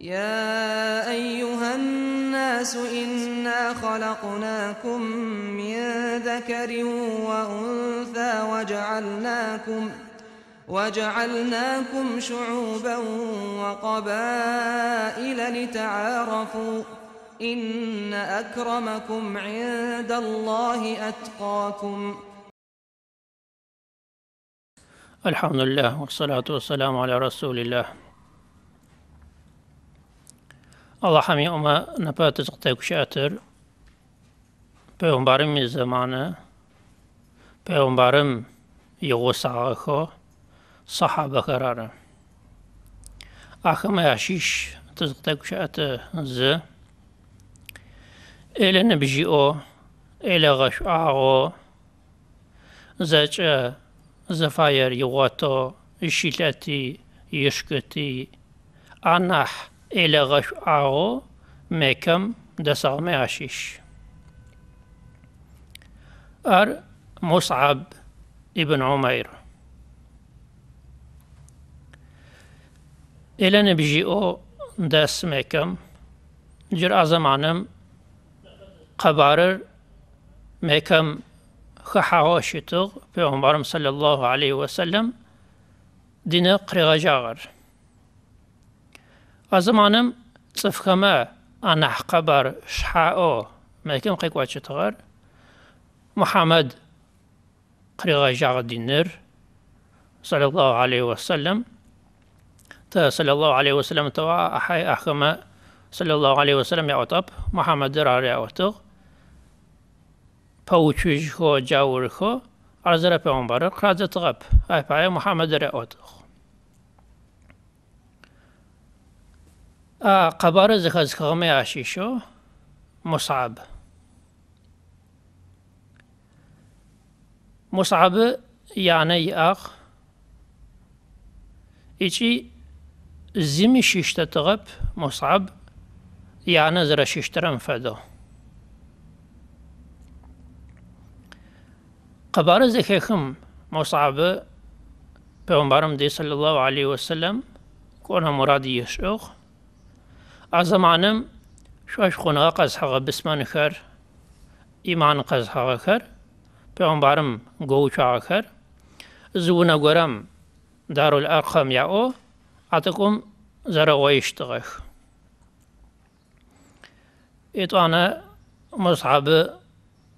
يا أيها الناس إنا خلقناكم من ذكر وأنثى وجعلناكم وجعلناكم شعوبا وقبائل لتعارفوا إن أكرمكم عند الله أتقاكم الحمد لله والصلاة والسلام على رسول الله Allah hami ona në për të zëqte kështë atër, për umbarim i zëmanë, për umbarim i gësarë kë, sahabë kërarë. Akhme ashish të zëqte kështë atër zë, ele në bëgjio, ele gësharo, zëqë zëfajer i gëto, i shilati, i shkëti, anahë, إلى غش أعو ئاوە دسامي عشيش أر مصعب ابن عمير إلى نبجي أو دس دەسمێکم جر ئازەمانم قەبارر مێکەم خەحاوەشی في پێوەمبارم صلى الله عليه وسلم دینە قڕێغەجاغر. أنا حقبر شحاو ما شحائۆ قيك قیکواچێتەغەر محمد قريغا جاغ نر صلى الله عليه وسلم صلى الله عليه وسلم توا أحي أحكما صلى الله عليه وسلم يا يعطب محمد درار يعطغ پوچوش خو جاور خو عرض را پیغمبر قرازت غب أي محمد در يعطغ آه، قبار زخز خغمي عشيشو مصعب مصعب يعني اخ إيشي زيم ششتة تغب مصعب يعني زر ششترم فدو قبار زخيخم مصعب پیغمبرم دي صلى الله عليه وسلم سلم مراد يشوخ أزمانم شو أش خونا قز حقا بسمان خر إيمان قز حقا خر بيهم بارم قوو شعا خر زونا قرم دارو الأرخم يعو عطيكم زرغويش تغيخ إطانا مصعب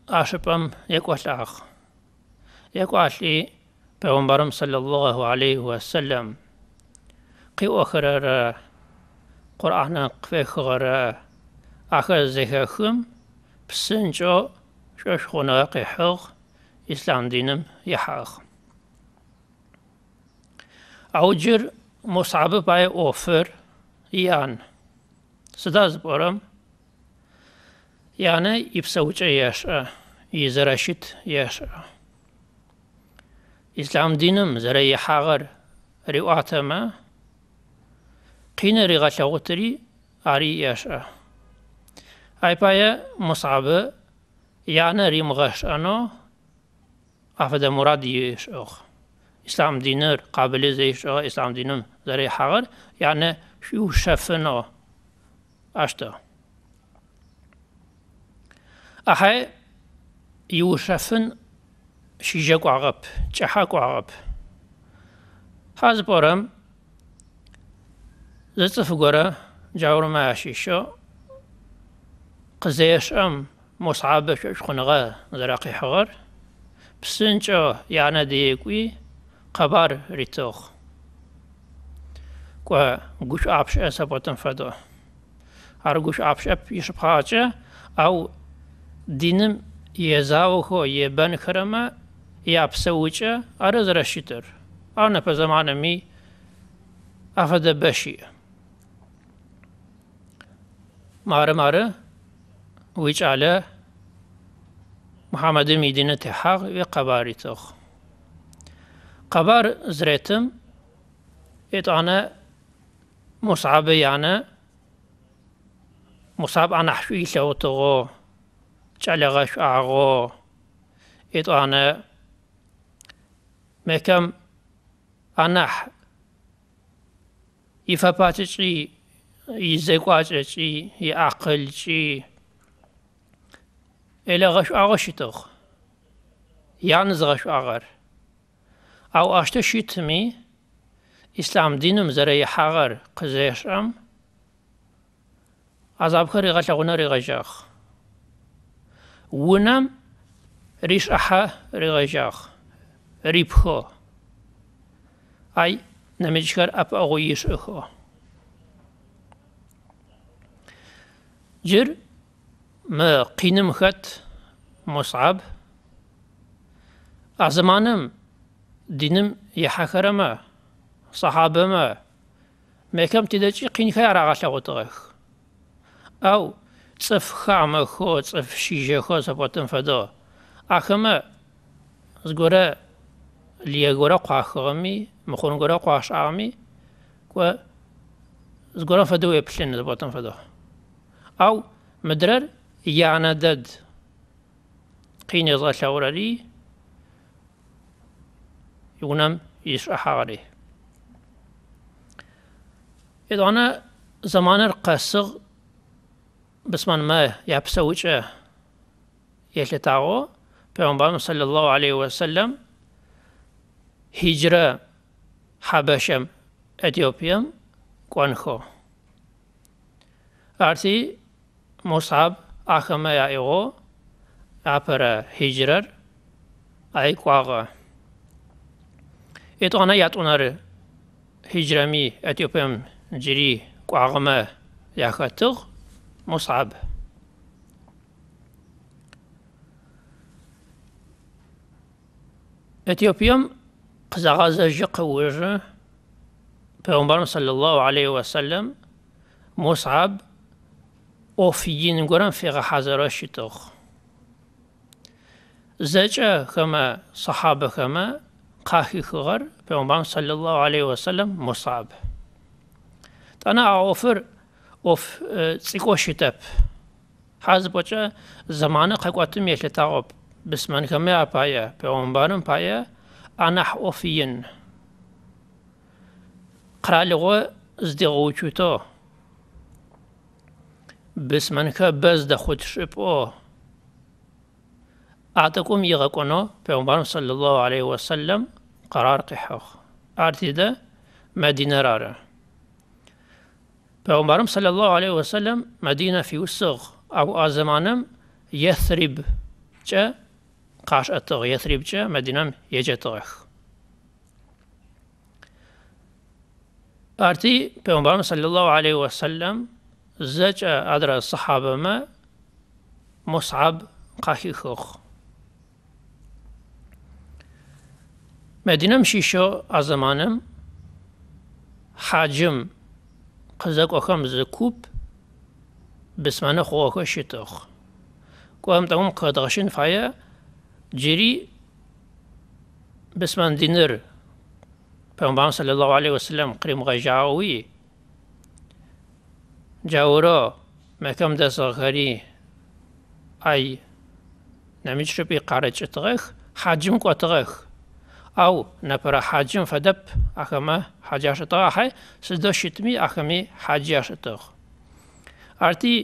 أشبم يكوش أخ يكوش لي بيهم بارم صلى الله عليه وسلم قيو أخرى قرآن خوره قفخغرا أخر زهخم بسنجو ششخنا قحغ إسلام دينم يحاخ أوجر مصعب باي أوفر يان سداز بورم يعني يبسوچ يشا يزرشت يشا إسلام دينم زري ریوات ما قينرغا لغتري عري ياشا أي بايا مصعبة يعني ريمغاش أنو أفدا مرادي يش أخ إسلام دينر قابل زيش أخ إسلام دينم زري حغر يعني شو شفنا أشتا أحي يوشفن شيجاكو عغب تشحاكو عغب هاز بورم گره جاور قزیش ام مصعب مصعبة شخنغا زراقی حغر بسنجا يعني یعنی دیگوی قبار ريتوخ که گوش عبش أسابوتن فدو ار قوش عبش او دینم یه زاوخو یه بن کرمه یه اپسوچه ارز رشیتر نبا زمانا زمانمی افده بشیه معرة معرة ويج على محمد مدينة حق وقباري تخ قبار زرتم ات انا مصعب يعني مصعب انا حشوي لوتغو جعل غش ات انا مكم انح يفا ای زیگواز چی ای چی ایل اغش اغشی توخ یعنی زغش اغر او اشتا شیتمی می اسلام دینم زره ای حقر قزیشم از ابخار ای غشا غنر ونم ریش احا ری غشاق ای نمیدشکر اپ اغویش اخو جر ما قينم خط مصعب أزمانم دينم ما صحاب ما كم تدجي قين خير عشا وطغخ أو تصف خام خو تصف شيجة خو سبوتن فدو أخما زغورا ليا غورا قاخغمي مخون غورا قاش أغمي كو زغورا فدو يبشن سبوتن فدو او مدرر یانە قيني قینێزە شەورەری يغنم يشرح عليه إذا أنا زمان القصغ بس من ما يبسويش يشلي تعو بيغمبر صلى الله عليه وسلم هجرة حبشم أثيوبيا كوانخو أرثي مصعب axama ya igo apara hijrar aikwaga itona yatunar hijrami etiopem jiri kwagma yakhatq مصعب Etiyopiyam qızağaza jiqıvır Peygamberimiz sallallahu aleyhi ve sellem Mus'ab офигин горан фига хазара шитох зача хама сахаба хама قاخي خغر بيومبان صلى الله عليه وسلم مصاب تانا اوفر اوف سيكو شتاب حاز بوچا زمانه قاقواتم يشتا غوب بسمان كمي اپايا بيومبان پايا اناح اوفين قرالغو ازدغو چوتو بس بسمنکە بەس دەخود شپۆ ئاتەکوم یغەکۆنۆ پێمبان سل الله عليه وسلم قرار قحوخ ئارتیدە مدینەرارە پێمبارم سل الله عليه وسلم مدینە فی وسغ أو أزمانم یەثریب چە قاش ئەتەغ یەثریب چە مدینەم یەجێتەغخ ئارتی پێمبارم سل الله عليه وسلم زجا أدرى الصحابة ما مصعب قاهيخوخ مدينم شيشو أزمانم حاجم قزاك أخم زكوب بسمانه خواكو شتوخ قوام تمام قدغشن فايا جري بسمان دينر پیغمبر صلی الله علیه وسلم قریم غجاوی جاورۆ مەکەم دەسەخەری ئای نەمیت شپی حجم حاجم او ئەو حجم فدب فەدەپ ئەخەمە حاجاشتەوە حی سدو شتمی ئەخەمی حاجیاشتەخ ئارتی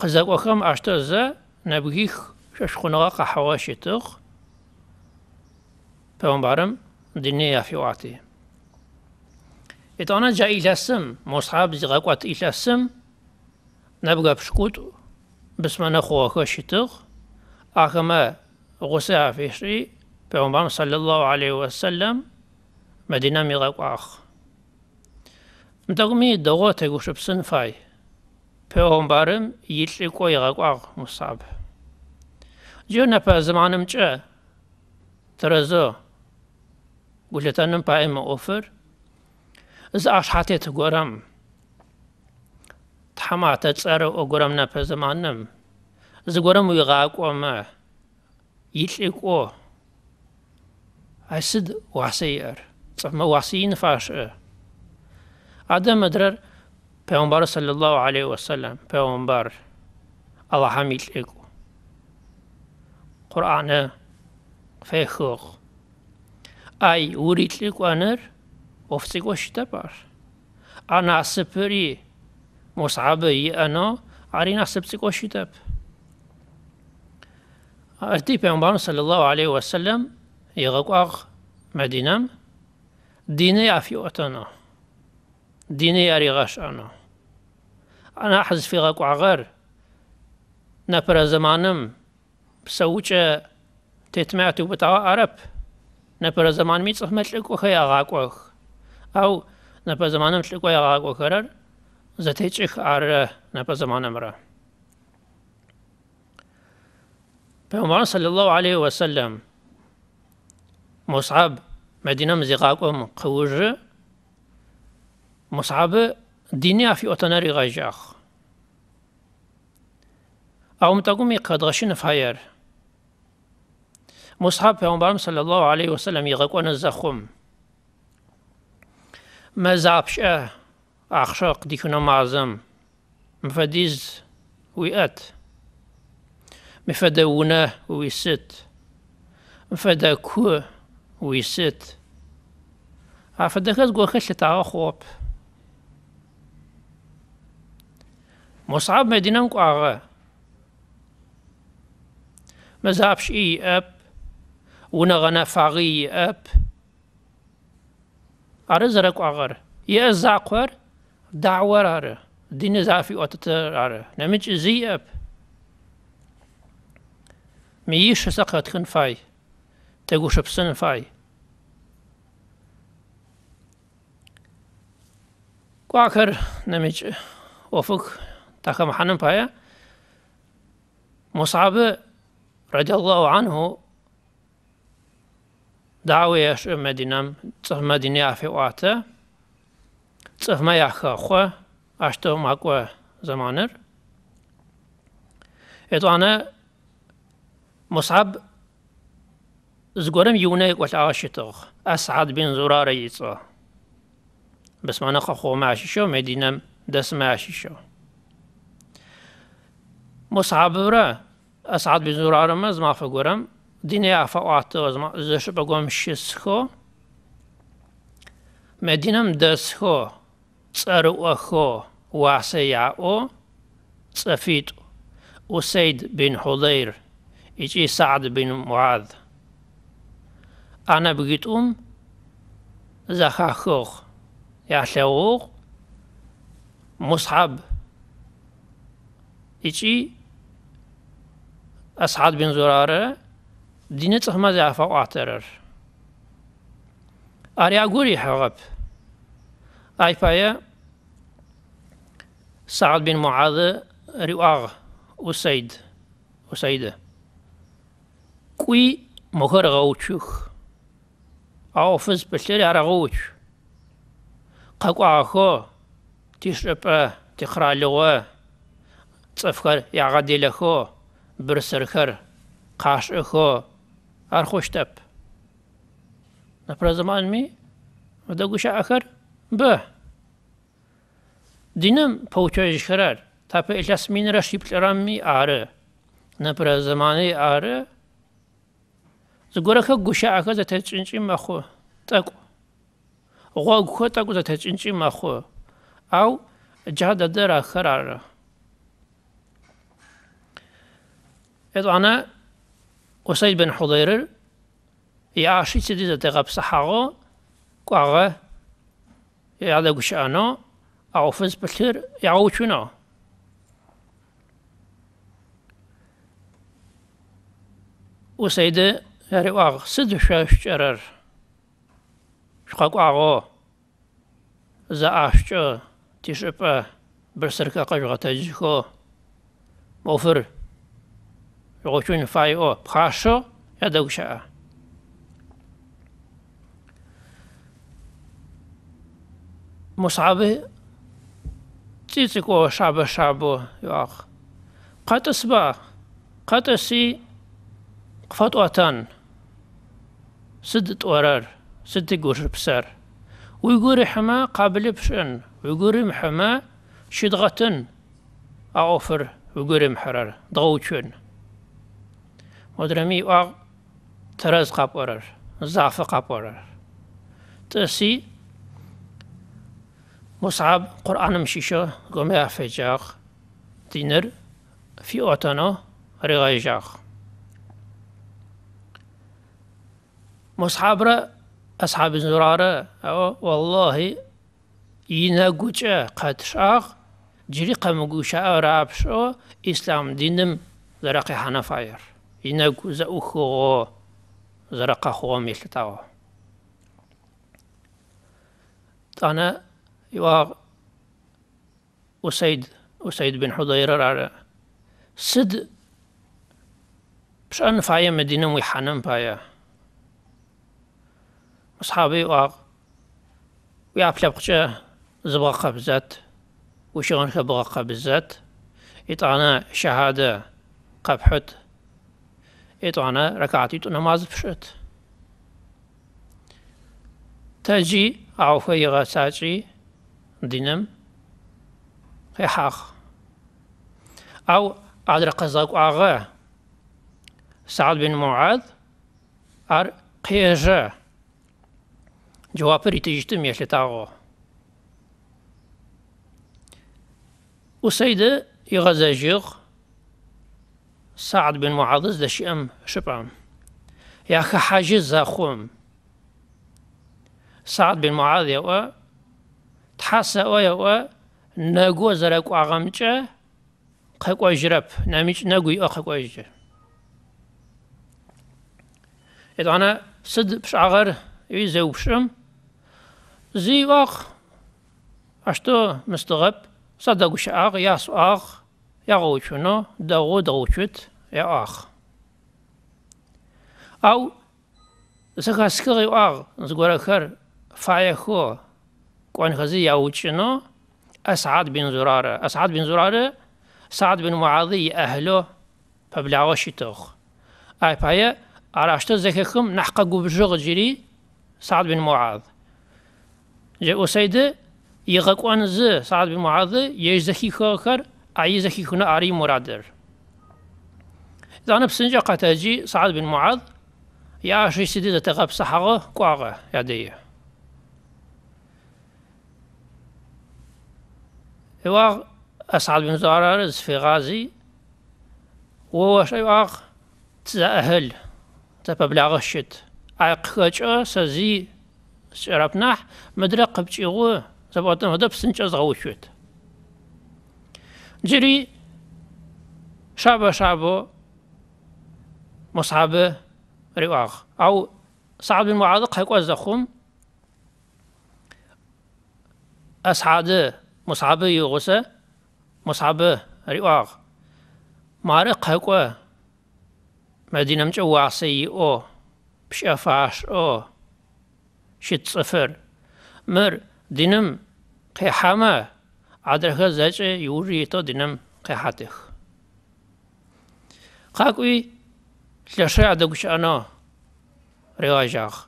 قزەکۆخەم نبگیخ نەبگیخ شەشخونەوە قەحەوە شتخ پەمبارم دنیا یافیواتی. ایتانا جا مصحب زیغا قوات ایلسم نبقى بشكوت بس ما نخوه شتغ أخما غساء في شيء بعمر صلى الله عليه وسلم مدينة ميغاق آخ مدغمي دغو تغوش بسن فاي بعمرم يلشي كو يغاق آخ مصاب جو نبا زمانم جا ترزو قلتانم بايم أوفر إذا أشحاتي تقرم ተሓማ ተጸረኦ ጎረም ነፈ ዘማንም እዚ ጎረም ዊቓ ቆመ ይጭቆ ኣይስድ ዋሕሰ ይአር ጽሕመ ዋሕሲ ይንፋሽአ ኣደ መድረር ፔወንባር ሰለ ላሁ ለ ወሰለም ፔወንባር ኣላሓም ይጭቁ ቁርኣነ ፌኽቕ ኣይ ውሪ ጭቆ ነር ወፍጺቆ ሽተባር ኣና ስፕሪ مصعبي انا عرينا سبسك وشتاب ارتي پیغمبر صلی الله علیه و سلم یغقاق ديني دینی عفیوتنا دینی اريغاش انا انا احز في غقع غر نبر زمانم بسوچ تتمعتو بتاع عرب نبر زمان ميتصف متلقو خيا غاقوخ او نبر زمانم تلقو يا غاقوخ zatečih ar napa zamanamra. Peygamber sallallahu aleyhi ve sellem Mus'ab Medine mziqakum kıvırı Mus'ab'ı dini afi otana rigajak. Ağım takumi kadgaşın fayar. Mus'ab Peygamberim sallallahu aleyhi ve sellem yığakwana zakhum. Mezapşah أخشاق ديكنا معظم مفاديز ويأت مفادا وناه ويست مفادا كو ويست عفادا كاز قوة خشة تعا خوب مصعب مدينة نكو أغا مزعبش إي أب ونغنا فاغي أب أرزرك أغر يأزعقر دعوة رارة دين زافي وتترارة نمج زي أب ميش سقط كن فاي تقوش بسن فاي كواكر نمج وفق تاكا حنم بايا مصعب رضي الله عنه اش يش تا مدينة في وقته ծհմայախախը աշտո մակվա զմաներ اتوانا مصعب زغورم يونيك والعاشتوغ أسعد بن زرارة يتصو بس ما نخخو معششو مدينة دس معششو مصعب برا أسعد بن زرارة ما زما فقورم ديني عفا وعطو زما زشبقوم شسخو مدينة دسخو ጸርወኾ ዋሰያኦ ጸፊጡ ኡሰይድ ቢን ሑዘይር እጪ ሳዕድ ቢን ሙዓዝ ኣነ ብጊጡም ዘኻኽኽ ያሕለውቕ ሙስሓብ እጪ ኣስዓድ ቢን ዞራረ ዲነ ጽሕመ ዝያፋቋተረር ኣርያ ጉር ይሕቐብ Ayfaya Saad bin Muadh Riwag Usaid Usaide Qui مهر غوتشوخ أو فز بسيري على غوتش قاكو عاخو تشرب تخرى لغة تسفخر يا غادي لخو برسرخر قاش اخو ارخوشتب تب نبرا زمان مي ودا آخر Б. Динам получаешь харар. Тапе элас минра шиплерами ары. Напра замани ары. Зугураха гуша аха за течинчи маху. Так. Гуагу ха таку за течинчи маху. Ау, джада дыра харар. Эту ана Усайд бен Худайрыр. Я ашит сиди за тегап сахаго. Куага. Куага. ja قش أنا aufens betir, يعوشنا وسيدة هاري واق سد شاش شرر شقق واغو زعش شو تشرب برسركا قجغة تجيكو موفر يغوشون فايو بخاشو قش أنا مصعبة تيتك و شعب شعبو يواق قد أسبع قد أسي قفت واتان سد ورار سدت قوشر بسار ويقول حما قابل بشن ويغور حما شدغتن اوفر ويغور محرر ضغوشن مدرمي واق ترز قاب زعف قاب تسي مصعب قرآنم شیشە گۆمەیا فێجاق دینەر فی ئۆتەنۆ ڕێغای ژاق را أصحاب زۆرارە ئەوە واللهی یینە گوچە قەتشاق جری أو ئەوراپشەوە ئیسلام إسلام دينم حەنەفایر حنفاير ينا قوزا خۆ زەرەقە خوامي میلتەوە تانە وسيد أسيد بن حضيرة على سد بشأن فاية فايا مدينة ويحنم بايا أصحابي وا ويعرف لبقشة زبغة قبزات وشغن خبغة قبزات إطعنا شهادة قبحت إطعنا ركعتي نماز بشت تجي عوفي غساجي خي حاخ أو أدر قزاق آغا سعد بن معاذ أر قيجا جواب ريتيجتم يشلي تاغو وسيدة يغزاجيغ سعد بن معاذ دا ام شبعم يا خا حاجز زاخوم سعد بن معاذ يا حسایا و نگو زرق آغام چه جرب آجرب نمیش نگوی آخه آجرب. اد صد سد پش آخر یه زوپشم زی آخ اشتو مستغب صدگوش آخ یا سو آخ یا گوشونو دعو دعوشت یا آخ. او زخاسکی آخ از فایخو كون يا وشنو أسعد بن زرارة أسعد بن زرارة سعد بن معاذي أهله فبلعوشي توخ أي فاية أراشت زككم نحقا قبجوغ جري سعد بن معاذ جاء سيد يغاقوان زي سعد بن معاذ يجزكي كوكر خوكر أي زكي كنا أري مرادر إذا أنا بسنجا قتاجي سعد بن معاذ يا شي سيدي تغاب صحاغه كواغه يا ديه يواغ أسعد بن زارارز في غازي وهو يواغ تزأهل تببلغ غشت عيق خجأ سزي سيرابناح مدرق قبجيغو زبوتن هدا بسنجا زغوشوت جري شابا شابو مصعب رواغ أو صعب المعاذق هيكو الزخوم أسعد مصعب يغسى مصعب ريواغ مارق هكوا مدينة مجوع سي او بشافاش او شت صفر مر دينم قيحامة عدرها زاجة يوري تو دينم قيحاتخ قاكوي تلاشا دوكش انا رواجاخ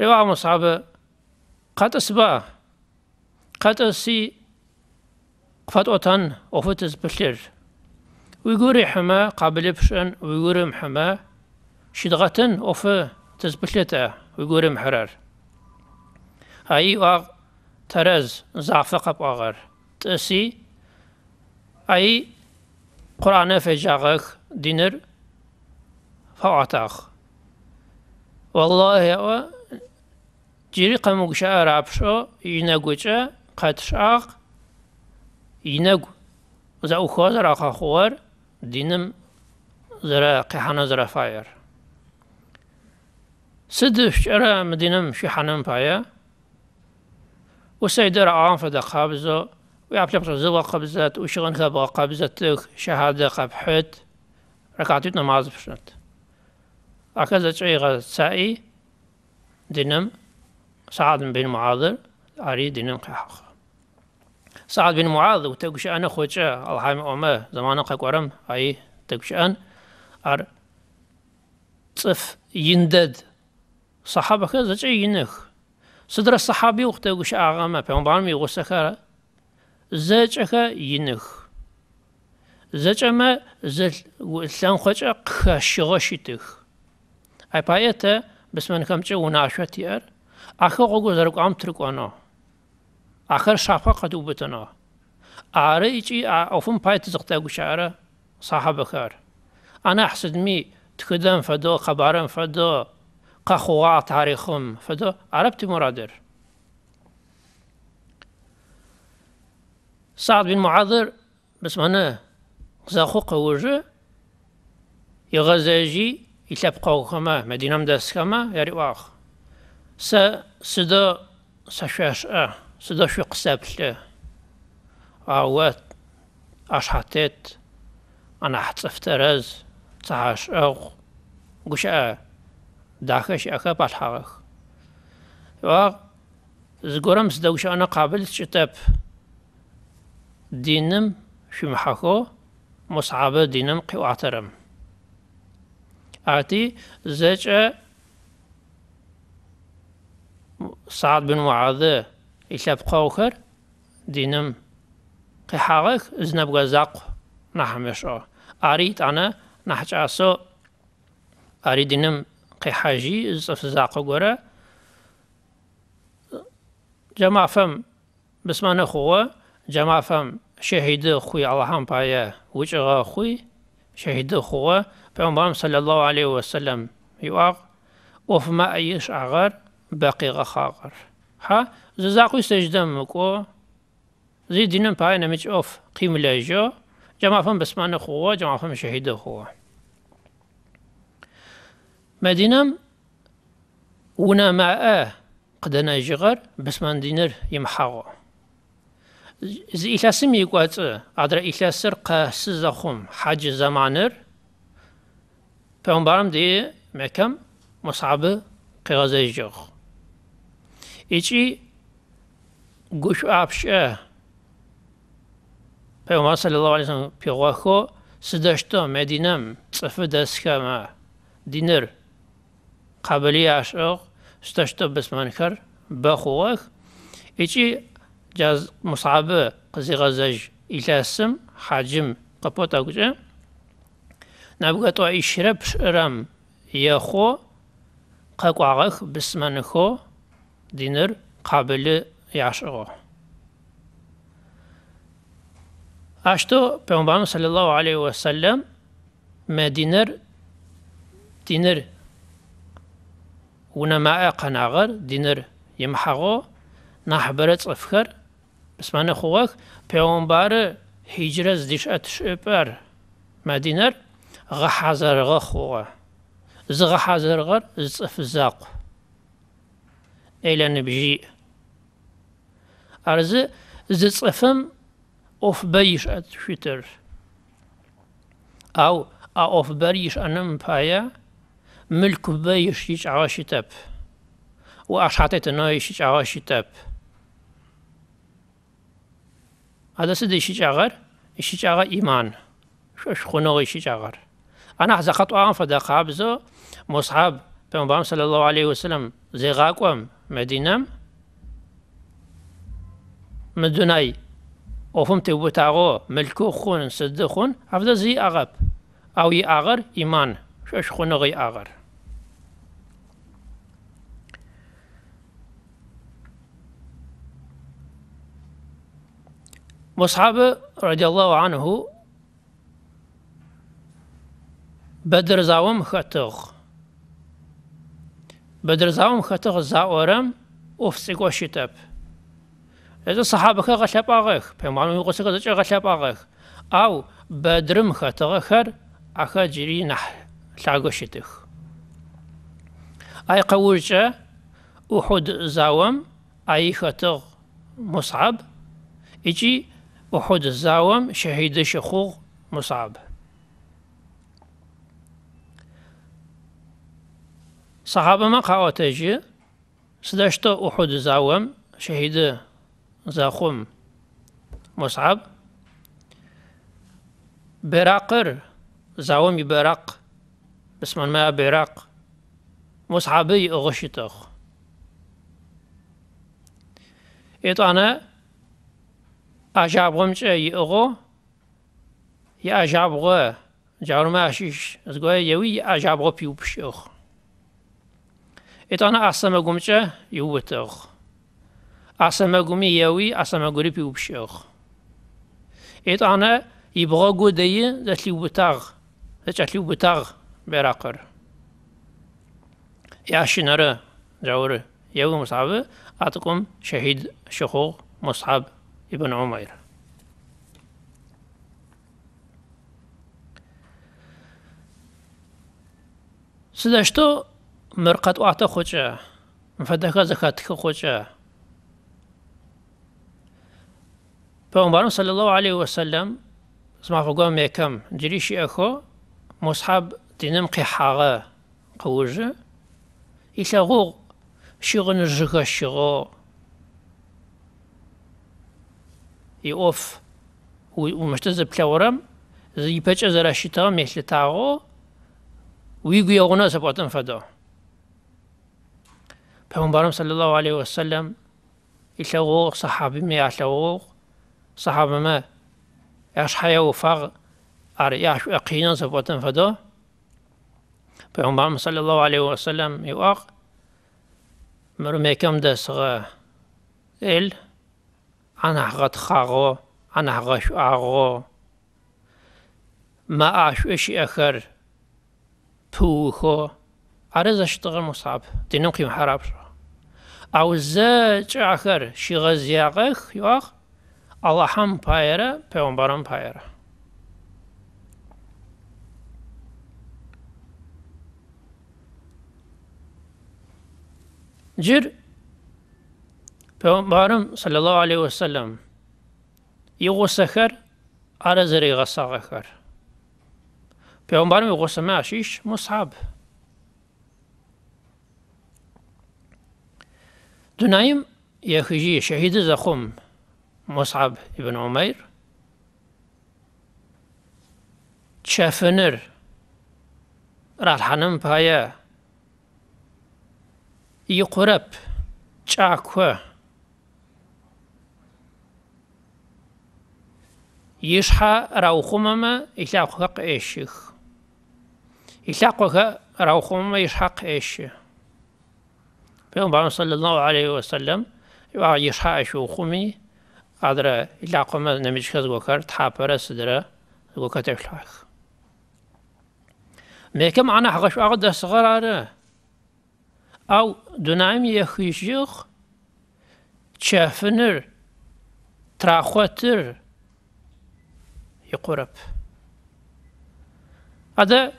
رواع مصعب قاتس بقى قدسي قفطوتان أفتز بشير ويغوري حما قابل بشأن ويغوري حما شدغتن اوف تزبشلتا ويغوري محرر هاي واغ ترز زعفق أغر تأسي أي قرآن في جاغك دينر فأعتاق والله يا جيري قموك شاء رابشو ينقوشا آق ينق زا أخوة زرا خوار دينم زرا قيحانا زرا فاير سد شرا مدينم شي فايا بايا وسيدر عام فدا قابزو ويعبلي بتزوى قبزات وشغن كبا قبزتك شهادة قبحت ركعتي نماز بشنت هكذا تعيغ سائي دينم سعد بن معاذر أريد دينم قيحاق سعد بن معاذ وتقش أنا وتكشان الله حامي أمه زمان ققرم اي تقش أن ار صف يندد صحابه كذا ينخ صدر الصحابي وقت وش اغاما بيغمبرم زج زاچخا ينخ زج أما زل لان خوچا قشغشيتخ اي بايته بس بسمن كمچه وناشتيار اخو غو زرق ام ترقونو آخر شافا قدو بتنا آره ایچی آفون پای تزقتا گوشاره صاحب کار أنا أحسد مي تكدم فدو خبرم فدو قخوع تاريخم فدو عربتي مرادر سعد بن معاذر بس منا زاخو قوجة يغزاجي يتلبقوا كما مدينة مدس كما يري واخ س سدو سشاش اه سدا شو قسابتلاه عوات اش حطيت انا حتصف تراز تعاش اغ قشا داخش اكا بالحاغ و زقرم سدوش انا قابلت شتاب دينم شو محاكو مصعبة دينم قي واعترم اعتي زجأ سعد بن معاذ يتلبقوكر دينم قحاغك زاق غزاق نحمشو أريد أنا أسو أريد دينم قحاجي زاق غورا جماع فم بسمان خوه جماع فم شهيد خوي اللهم بايا وجه خوي شهيد خوه پیغمبرم صلى الله عليه وسلم يوغ وفما ايش اغر بقي غخاغر ها زاقوي سجدم مكو زي دينم باي نمج اوف قيم لاجو جماعة فهم بسمان خوة جماعة فهم شهيد خوا مدينم ونا ما اه قدنا جغر بسمان دينر يمحاغو زي إلاسم يقوات أدرا إلاسر قاس زخم حاج زمانر فهم بارم دي مكم مصعب قغازي جغ ایچی گوش عبشه پیغمبر صلی الله علیه و پیغوا خو سدشت مدینم صفه دست کما دینر قبلی عشق سدشت بسمان کر بخوخ ایچی جز مصعبه قزی غزج ایلاسم حجم قپوتا گجه تو اشرب شرم یا خو قاقو بسمان خو دينر قابل يعشقه اشتو بيومبانو صلى الله عليه وسلم ما دينر دينر ونما قناغر دينر يمحغو نحبرت أفكار بس ما نخوك بيومبار هجرة زديش اتشبر ما دينر غحزر غخوه زغحزر غر زفزاقو ئەیلەنەبژی ئەرزە زفم ئۆفبەیش ئەتشتر ئەو ئا ئۆفبەریش ئەنم پایە ملک بەیش هیچ ئاواشی تەپ و ئاشاتێتە نۆیش هیچ ئاواشی تەپ ئەدەس دەیشی چاغەر ئیشی چاغە ئیمان شش خونەوەیشی أنا حزقت حزەقەت فدا فەدەقابزۆ مصحاب پێم بام الله عليه وسلم زێغاکوم مدينة مدناي تبو تاغو ملكو خون سد خون عفدا زي أغب أو يأغر إيمان شوش خون غي أغر مصحاب رضي الله عنه بدر زاوم خطوخ بدرزاوم خطغ زاورم اوف سيغو شتاب ازا صحابة غشاب اغيخ بيمانو يغسك زجا غشاب اغيخ او بدرم خطغ خر اخا جري نح لاغو شتخ اي قوجة احود زاوم اي خطغ مصعب اجي احود زاوم شهيد شخوغ مصعب صحابه ما قاوتجي سدشت احد زاوم شهيد زخم مصعب براقر زاوم براق بسم الله براق مصعبي اغشيتخ ایتانا انا غم چه ای اغو یا اجاب غم جارو اشیش از گوه یوی ای پیو إتانا عصا مقومشة يوتغ عصا مقومي يوي عصا مقوري بيوبشغ إتانا يبغى قودي ذات لي وتغ ذات لي وتغ براقر يا شنرة جاور يوي مصعب أعطكم شهيد شخوخ مصعب ابن عمير سدشتو مرقد وعطا خوشا مفدكا زکاتکه خوشا صلى الله عليه وسلم سمع زما ميكم جريشي جریشی اخو مصحاب حاغا قوجا إلا يساغو شغن الجغا شغو يوف ومشتز بلاورم زي باتش زراشي شيطان مثل تاغو ويقو يغنى سبوتن فدو پیغمبرم صلی الله علیه و سلم اشواق صحابی می اشواق صحابه ما اش حیا و فق ار اش اقینا زبوتن فدا پیغمبرم صلی الله علیه و سلم یواق مرو میکم دسغ ال انا حقت خاغو انا حقش اغو ما اش اش اخر پوخو ارزش تغ مصاب دینم قیم حرب ئەوزە چه آخر زیاقەخ یواخ الله هم پایره پیغمبرم پایره جر پیغمبرم صلی الله علیه وسلم سخر غوسەخەر ئارە زەری پیغمبرم پێوەمبارم اشیش عشیش مصحاب يا خيجي شهيد زخم مصعب ابن عمير تشافنر راح حنم بايا يقرب تشاكوا يشحى راوخمما يلاقوها قيشيخ يلاقوها راوخمما يشحى قيشيخ پیغمبر صلی الله علیه و سلم و یشها اشو خمی ادرا لقما نمیشکد گوکر تا پرس دره گوکت اشلاخ میکم انا حقش اگر دست غراره او دنایم یخیشیخ چفنر تراخوتر یقرب ادا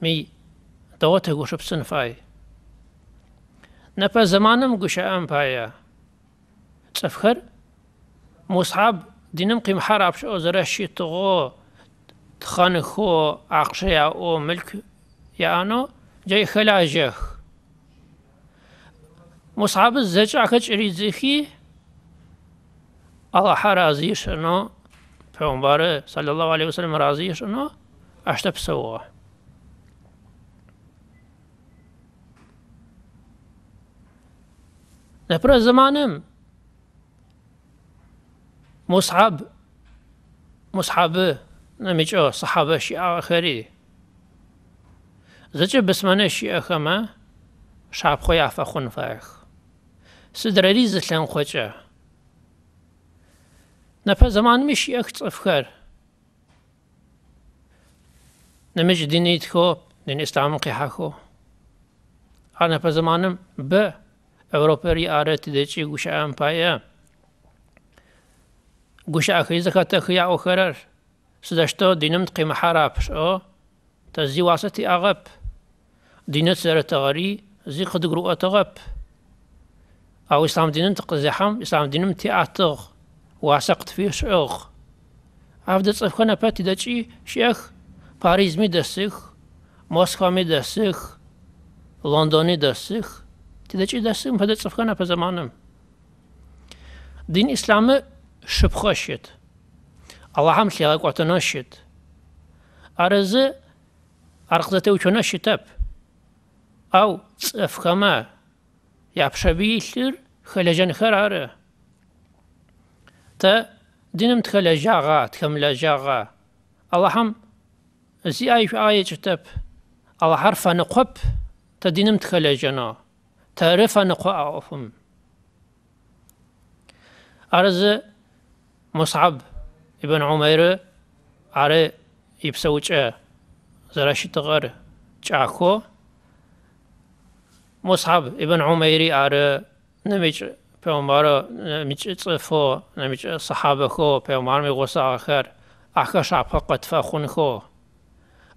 می دوته گوشب سنفای نەپە زمانم گوشە ئەم پایە چەفخەر مصحاب دینم قیم حراپش ئەو زەرەشی تغۆ تخەن خۆ عقشەیە ئۆ ملک یانۆ جەی خەلاژەخ مصحاب زەچاکە چری زیخی ئەڵە حرازیشنۆ پێمبارە سەل الله عليه وسلم رازیشنۆ ئەشتە پسەوە لە پرە زمانم مصعب مصحابه نەمیچەوە سەحابەشی اخما شعب خوی عفا خون فرخ خونفاخ سدرەری زلەن خۆچە زمان میشی ئەک چفخەر نەمەج دینیت خو دین خو آن آه، هەنەپە زمانم به ئەوروپەری ئارەتی دەچی گوشە ئەمپایە گوشە ئەخی زەکەتە خیا ئەو خەرەر سدەشتەوە دینم قیمە حراپش ئەو تەزی واسەتی ئاغەپ دینە سەرەتەغەری زی قدگرروەتەغەپ ئەو ئسلام دینم تقزیحم ئسلام دینم تی ئاتغ واسە قتفیش ئەغ ئاف دەچەفخەنە پەتی دەچی شێخ پارێزمی دەسخ مۆسکۆمی دەسخ لندۆنی دەسخ تدش إذا سيم هذا صفقنا في زمانهم دين إسلام شبخشيت الله هم سيا قوت نشيت أرز أرخذته وشنا شتاب أو صفقما يا بشبيه سير خلاجن خرارة تا دينم تخلاجاغا تخملاجاغا الله هم زي أي في آية شتاب الله حرفا نقب تدينم تخلاجنا تعرفن قعاءهم أرز مصعب ابن عمير على يبسوجة زراشي تغر جاكو مصعب ابن عميري على نمج پیامبر نمیچ صفا نمیچ صحابه خو پیامبر میگوسه آخر آخر شعب قطفه خون خو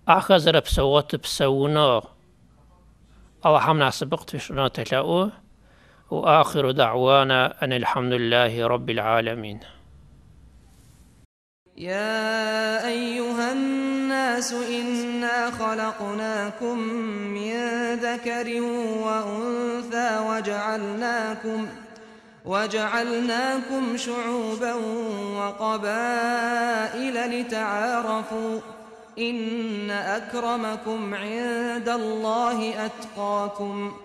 آخر زر بسوات بسونا أو حمنا سبقت في شنو تلاؤه وآخر دعوانا أن الحمد لله رب العالمين يا أيها الناس إنا خلقناكم من ذكر وأنثى وجعلناكم وجعلناكم شعوبا وقبائل لتعارفوا إن أكرمكم عند الله أتقاكم